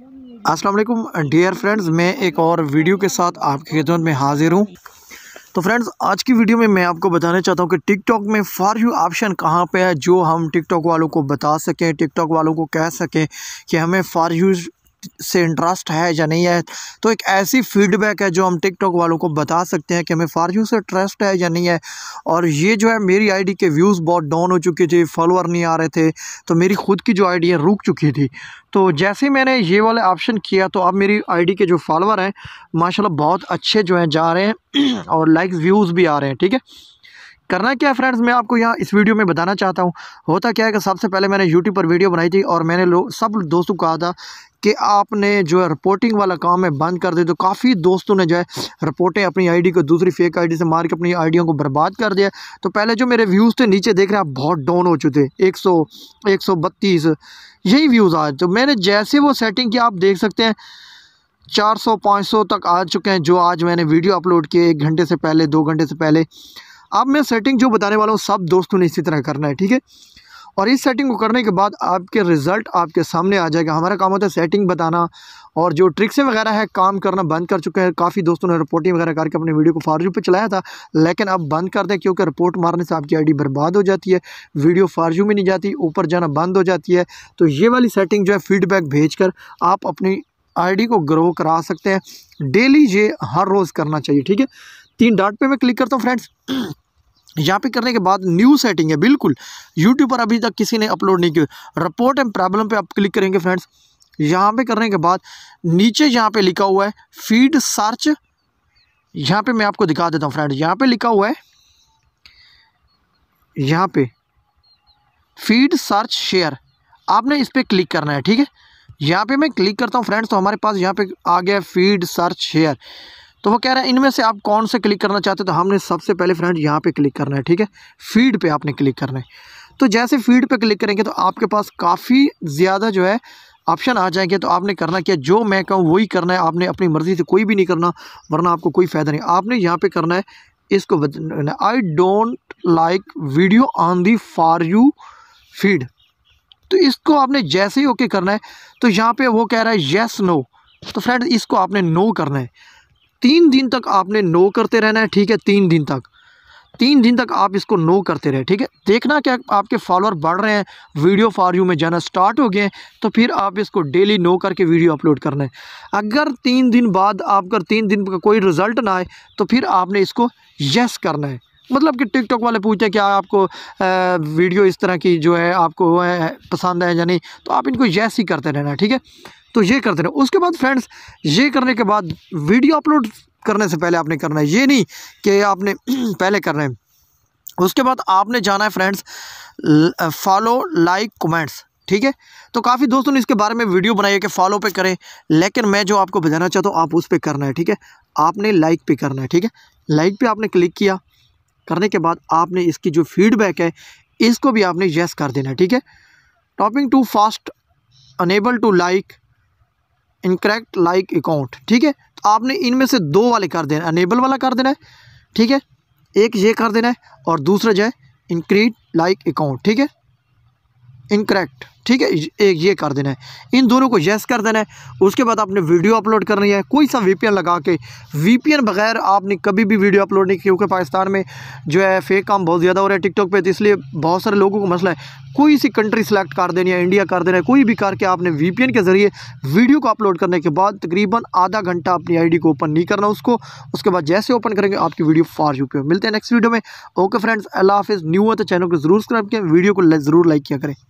वालेकुम dear friends मैं एक और वीडियो के साथ आपकी खिदमत में हाजिर हूँ तो फ्रेंड्स आज की वीडियो में मैं आपको बताना चाहता हूँ कि टिकटॉक में फ़ार यू ऑप्शन कहाँ पे है जो हम टिकटॉक वालों को बता सकें टिकटॉक वालों को कह सकें कि हमें फ़ार यू से इंटरेस्ट है या नहीं है तो एक ऐसी फीडबैक है जो हम टिकटॉक वालों को बता सकते हैं कि हमें फारयू से ट्रस्ट है या नहीं है और ये जो है मेरी आईडी के व्यूज़ बहुत डाउन हो चुके थे फॉलोअर नहीं आ रहे थे तो मेरी खुद की जो आईडी है रुक चुकी थी तो जैसे ही मैंने ये वाला ऑप्शन किया तो अब मेरी आई के जो फॉलोअर हैं माशाला बहुत अच्छे जो हैं जा रहे हैं और लाइक व्यूज़ भी आ रहे हैं ठीक है करना क्या है फ्रेंड्स मैं आपको यहाँ इस वीडियो में बताना चाहता हूँ होता क्या है कि सबसे पहले मैंने यूट्यूब पर वीडियो बनाई थी और मैंने लोग सब दोस्तों को कहा था कि आपने जो है रिपोर्टिंग वाला काम है बंद कर दे तो काफ़ी दोस्तों ने जो है रिपोर्टें अपनी आईडी को दूसरी फेक आईडी से मार के अपनी आईडियों को बर्बाद कर दिया तो पहले जो मेरे व्यूज़ थे नीचे देख रहे हैं आप बहुत डाउन हो चुके एक सौ एक सौ बत्तीस यही व्यूज़ आए तो मैंने जैसे वो सेटिंग की आप देख सकते हैं 400 500 तक आ चुके हैं जो आज मैंने वीडियो अपलोड किए एक घंटे से पहले दो घंटे से पहले अब मैं सेटिंग जो बताने वाला हूँ सब दोस्तों ने इसी तरह करना है ठीक है और इस सेटिंग को करने के बाद आपके रिज़ल्ट आपके सामने आ जाएगा हमारा काम होता है सेटिंग बताना और जो ट्रिक्सें वगैरह है काम करना बंद कर चुके हैं काफ़ी दोस्तों ने रिपोर्टिंग वगैरह करके अपने वीडियो को फारजू पे चलाया था लेकिन अब बंद कर दें क्योंकि रिपोर्ट मारने से आपकी आईडी बर्बाद हो जाती है वीडियो फारजू में नहीं जाती ऊपर जाना बंद हो जाती है तो ये वाली सेटिंग जो है फीडबैक भेज कर, आप अपनी आई को ग्रो करा सकते हैं डेली ये हर रोज़ करना चाहिए ठीक है तीन डाट पर मैं क्लिक करता हूँ फ्रेंड्स यहाँ पे करने के बाद न्यू सेटिंग है बिल्कुल यूट्यूब पर अभी तक किसी ने अपलोड नहीं किया रिपोर्ट एंड प्रॉब्लम पे आप क्लिक करेंगे फ्रेंड्स यहाँ पे करने के बाद नीचे यहाँ पे लिखा हुआ है फीड सर्च यहाँ पे मैं आपको दिखा देता हूँ फ्रेंड यहाँ पे लिखा हुआ है यहाँ पे फीड सर्च शेयर आपने इस पर क्लिक करना है ठीक है यहाँ पे मैं क्लिक करता हूँ फ्रेंड्स तो हमारे पास यहाँ पे आ गया फीड सर्च शेयर तो वो कह रहा है इनमें से आप कौन से क्लिक करना चाहते हो तो हमने सबसे पहले फ्रेंड यहाँ पे क्लिक करना है ठीक है फीड पे आपने क्लिक करना है तो जैसे फीड पे क्लिक करेंगे तो आपके पास काफ़ी ज़्यादा जो है ऑप्शन आ जाएंगे तो आपने करना क्या जो मैं कहूँ वही करना है आपने अपनी मर्ज़ी से कोई भी नहीं करना वरना आपको कोई फ़ायदा नहीं आपने यहाँ पर करना है इसको I don't like video on the for you feed तो इसको आपने जैसे ही ओके करना है तो यहाँ पे वो कह रहा है येस नो तो फ्रेंड इसको आपने नो करना है तीन दिन तक आपने नो करते रहना है ठीक है तीन दिन तक तीन दिन तक आप इसको नो करते रहे ठीक है देखना क्या आपके फॉलोअर बढ़ रहे हैं वीडियो फॉर यू में जाना स्टार्ट हो गए हैं तो फिर आप इसको डेली नो करके वीडियो अपलोड करना है अगर तीन दिन बाद आप अगर तीन दिन का कोई रिजल्ट ना आए तो फिर आपने इसको यस करना है मतलब कि टिकटॉक वाले पूछते क्या आपको वीडियो इस तरह की जो है आपको वो है पसंद है या नहीं तो आप इनको यस ही करते रहना ठीक है तो ये करते रहना उसके बाद फ्रेंड्स ये करने के बाद वीडियो अपलोड करने से पहले आपने करना है ये नहीं कि आपने पहले करना है उसके बाद आपने जाना है फ्रेंड्स फॉलो लाइक कमेंट्स ठीक है तो काफ़ी दोस्तों ने इसके बारे में वीडियो बनाई है कि फॉलो पे करें लेकिन मैं जो आपको बताना चाहता हूँ आप उस पर करना है ठीक है आपने लाइक पे करना है ठीक है लाइक पे आपने क्लिक किया करने के बाद आपने इसकी जो फीडबैक है इसको भी आपने येस कर देना है ठीक है topping too fast enable to like incorrect like account ठीक है तो आपने इनमें से दो वाले कर देना अनेबल वाला कर देना है ठीक है एक ये कर देना है और दूसरा जो है इनक्रीट लाइक अकाउंट ठीक है इनकरेक्ट ठीक है एक ये कर देना है इन दोनों को येस कर देना है उसके बाद आपने वीडियो अपलोड करनी है कोई सा वीपीएन लगा के वीपीएन बगैर आपने कभी भी वीडियो अपलोड नहीं क्योंकि पाकिस्तान में जो है फेक काम बहुत ज़्यादा हो रहा है टिकटॉक पे तो इसलिए बहुत सारे लोगों को मसला है कोई सी कंट्री सेलेक्ट कर देनी है इंडिया कर देना है कोई भी करके आपने वी के ज़रिए वीडियो को अपलोड करने के बाद तकरीबन आधा घंटा अपनी आई को ओपन नहीं करना उसको उसके बाद जैसे ओपन करेंगे आपकी वीडियो फार यू मिलते हैं नेक्स्ट वीडियो में ओके फ्रेंड्स अल्लाह हाफ न्यू है तो चैनल को जरूर सब्सक्राइब किया वीडियो को जरूर लाइक किया करें